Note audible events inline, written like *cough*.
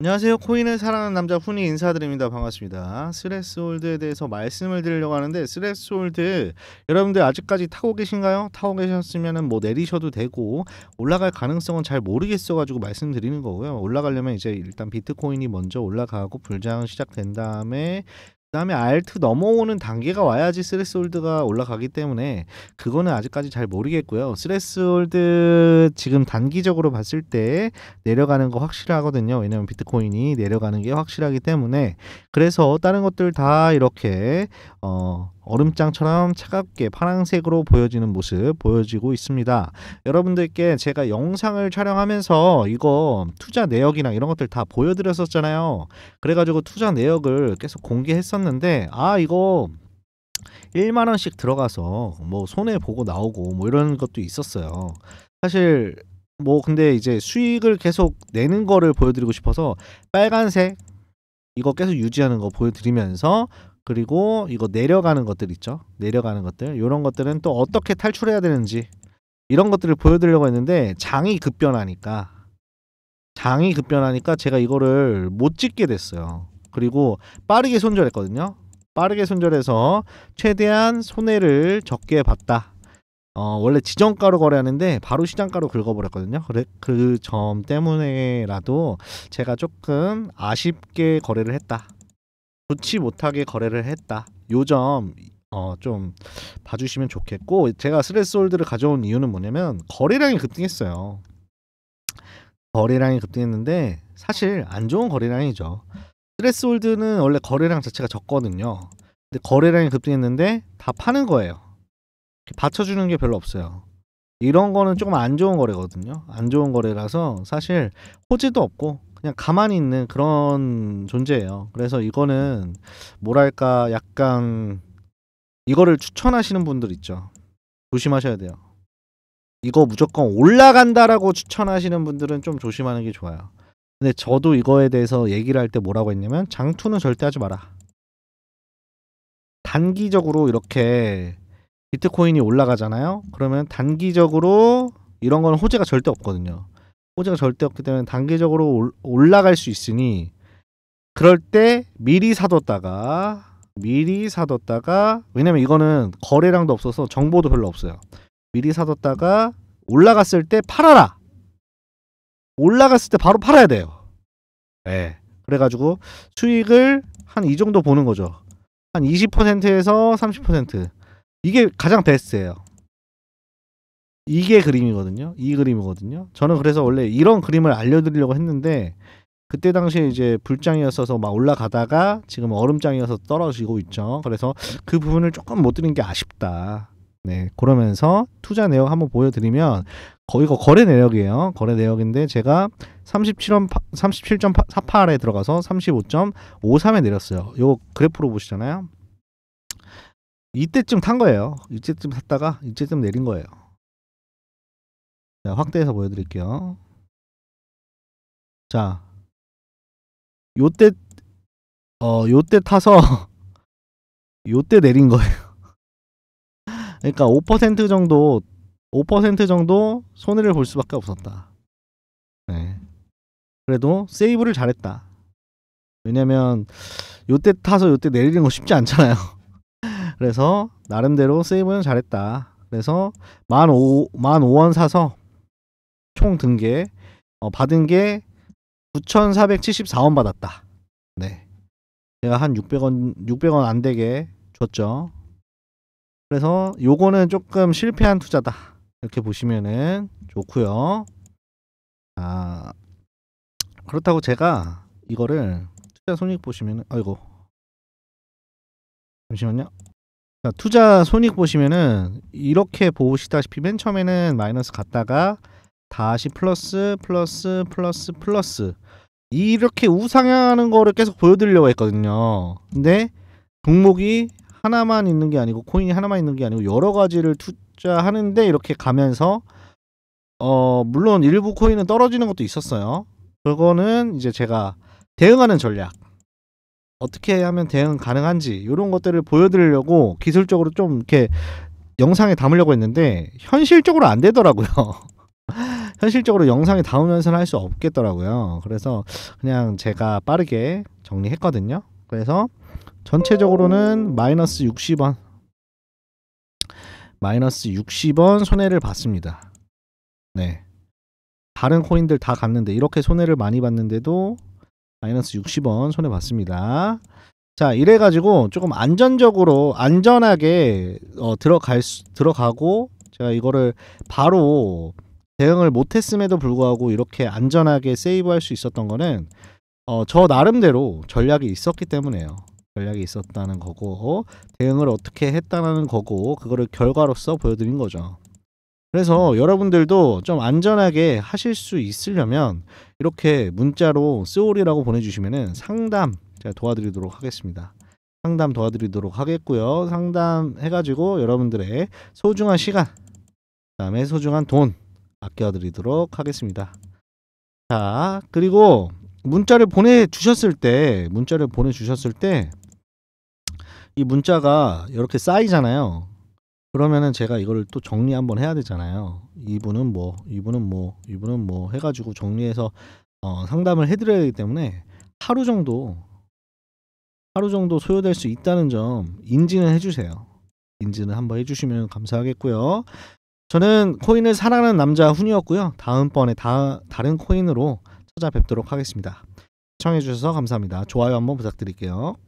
안녕하세요 코인을 사랑하는 남자 훈이 인사드립니다 반갑습니다 스레스홀드에 대해서 말씀을 드리려고 하는데 스레스홀드 여러분들 아직까지 타고 계신가요? 타고 계셨으면 뭐 내리셔도 되고 올라갈 가능성은 잘 모르겠어가지고 말씀드리는 거고요 올라가려면 이제 일단 비트코인이 먼저 올라가고 불장 시작된 다음에 그다음에 알트 넘어오는 단계가 와야지 스레스홀드가 올라가기 때문에 그거는 아직까지 잘 모르겠고요. 스레스홀드 지금 단기적으로 봤을 때 내려가는 거 확실하거든요. 왜냐면 비트코인이 내려가는 게 확실하기 때문에 그래서 다른 것들 다 이렇게 어 얼음장처럼 차갑게 파란색으로 보여지는 모습 보여지고 있습니다. 여러분들께 제가 영상을 촬영하면서 이거 투자 내역이나 이런 것들 다 보여드렸었잖아요. 그래가지고 투자 내역을 계속 공개했었는데 아 이거 1만원씩 들어가서 뭐 손해 보고 나오고 뭐 이런 것도 있었어요. 사실 뭐 근데 이제 수익을 계속 내는 거를 보여드리고 싶어서 빨간색 이거 계속 유지하는 거 보여드리면서 그리고 이거 내려가는 것들 있죠. 내려가는 것들. 이런 것들은 또 어떻게 탈출해야 되는지 이런 것들을 보여드리려고 했는데 장이 급변하니까 장이 급변하니까 제가 이거를 못 찍게 됐어요. 그리고 빠르게 손절했거든요. 빠르게 손절해서 최대한 손해를 적게 봤다. 어, 원래 지정가로 거래하는데 바로 시장가로 긁어버렸거든요. 그래, 그점 때문에라도 제가 조금 아쉽게 거래를 했다. 좋지 못하게 거래를 했다. 요점 어, 좀 봐주시면 좋겠고 제가 스레스홀드를 가져온 이유는 뭐냐면 거래량이 급등했어요. 거래량이 급등했는데 사실 안 좋은 거래량이죠. 스레스홀드는 트 원래 거래량 자체가 적거든요. 근데 거래량이 급등했는데 다 파는 거예요. 받쳐주는 게 별로 없어요. 이런 거는 조금 안 좋은 거래거든요. 안 좋은 거래라서 사실 호재도 없고 그냥 가만히 있는 그런 존재예요. 그래서 이거는 뭐랄까 약간 이거를 추천하시는 분들 있죠. 조심하셔야 돼요. 이거 무조건 올라간다라고 추천하시는 분들은 좀 조심하는 게 좋아요. 근데 저도 이거에 대해서 얘기를 할 때 뭐라고 했냐면 장투는 절대 하지 마라. 단기적으로 이렇게 비트코인이 올라가잖아요. 그러면 단기적으로 이런 건 호재가 절대 없거든요. 호재가 절대 없기 때문에 단계적으로 올라갈 수 있으니 그럴 때 미리 사뒀다가 미리 사뒀다가 왜냐면 이거는 거래량도 없어서 정보도 별로 없어요. 미리 사뒀다가 올라갔을 때 팔아라. 올라갔을 때 바로 팔아야 돼요. 예. 네. 그래가지고 수익을 한 이 정도 보는 거죠. 한 20%에서 30% 이게 가장 베스트예요. 이게 그림이거든요. 이 그림이거든요. 저는 그래서 원래 이런 그림을 알려드리려고 했는데 그때 당시에 이제 불장이었어서 막 올라가다가 지금 얼음장이어서 떨어지고 있죠. 그래서 그 부분을 조금 못 드린 게 아쉽다. 네, 그러면서 투자 내역 한번 보여드리면 거의 거 거래 내역이에요. 거래 내역인데 제가 37원 37.48에 들어가서 35.53에 내렸어요. 요 그래프로 보시잖아요. 이때쯤 탄 거예요. 이때쯤 샀다가 이때쯤 내린 거예요. 자, 확대해서 보여드릴게요. 자, 요때 어 요때 타서 *laughs* 요때 내린 거예요. *laughs* 그러니까 5% 정도 5% 정도 손해를 볼 수밖에 없었다. 네. 그래도 세이브를 잘했다. 왜냐면 요때 타서 요때 내리는 거 쉽지 않잖아요. *laughs* 그래서 나름대로 세이브는 잘했다. 그래서 1 5 0 0원 사서 총 등계 어, 받은 게 9,474원 받았다. 네. 제가 한 600원 600원 안 되게 줬죠. 그래서 요거는 조금 실패한 투자다. 이렇게 보시면은 좋고요. 아 그렇다고 제가 이거를 투자 손익 보시면은 아이고 잠시만요. 자, 투자 손익 보시면은 이렇게 보시다시피 맨 처음에는 마이너스 갔다가 다시 플러스 플러스 플러스 플러스 이렇게 우상향하는 거를 계속 보여드리려고 했거든요 근데 종목이 하나만 있는 게 아니고 코인이 하나만 있는 게 아니고 여러 가지를 투자하는데 이렇게 가면서 어 물론 일부 코인은 떨어지는 것도 있었어요 그거는 이제 제가 대응하는 전략 어떻게 하면 대응 가능한지 이런 것들을 보여드리려고 기술적으로 좀 이렇게 영상에 담으려고 했는데 현실적으로 안 되더라고요 *laughs* 현실적으로 영상이 다으면서는할 수 없겠더라고요. 그래서 그냥 제가 빠르게 정리했거든요. 그래서 전체적으로는 마이너스 60원 마이너스 60원 손해를 봤습니다. 네. 다른 코인들 다 갔는데 이렇게 손해를 많이 봤는데도 마이너스 60원 손해 봤습니다. 자 이래가지고 조금 안전적으로 안전하게 어, 들어갈 수, 들어가고 제가 이거를 바로 대응을 못했음에도 불구하고 이렇게 안전하게 세이브할 수 있었던 거는 어, 저 나름대로 전략이 있었기 때문에요. 전략이 있었다는 거고 어, 대응을 어떻게 했다는 거고 그거를 결과로서 보여드린 거죠. 그래서 여러분들도 좀 안전하게 하실 수 있으려면 이렇게 문자로 쏘리라고 보내주시면 상담 제가 도와드리도록 하겠습니다. 상담 도와드리도록 하겠고요. 상담해가지고 여러분들의 소중한 시간, 그다음에 소중한 돈 아껴드리도록 하겠습니다. 자, 그리고 문자를 보내주셨을 때, 문자를 보내주셨을 때, 이 문자가 이렇게 쌓이잖아요. 그러면은 제가 이거를 또 정리 한번 해야 되잖아요. 이분은 뭐, 이분은 뭐, 이분은 뭐 해가지고 정리해서 어, 상담을 해드려야 되기 때문에 하루 정도, 하루 정도 소요될 수 있다는 점 인지는 해주세요. 인지는 한번 해주시면 감사하겠고요. 저는 코인을 사랑하는 남자 훈이었고요. 다음번에 다, 다른 코인으로 찾아뵙도록 하겠습니다. 시청해주셔서 감사합니다. 좋아요 한번 부탁드릴게요.